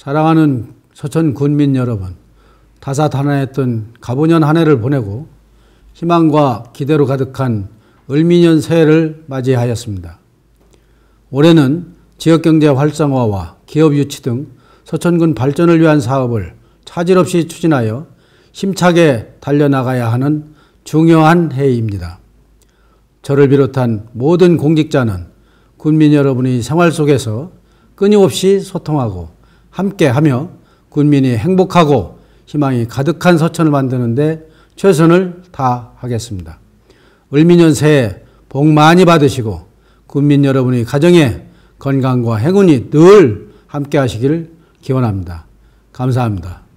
사랑하는 서천 군민 여러분, 다사다난했던 가보년 한 해를 보내고 희망과 기대로 가득한 을미년 새해를 맞이하였습니다. 올해는 지역경제 활성화와 기업 유치 등 서천군 발전을 위한 사업을 차질없이 추진하여 힘차게 달려나가야 하는 중요한 해입니다. 저를 비롯한 모든 공직자는 군민 여러분의 생활 속에서 끊임없이 소통하고 함께하며 군민이 행복하고 희망이 가득한 서천을 만드는데 최선을 다하겠습니다. 을미년 새해 복 많이 받으시고 군민 여러분의 가정에 건강과 행운이 늘 함께하시기를 기원합니다. 감사합니다.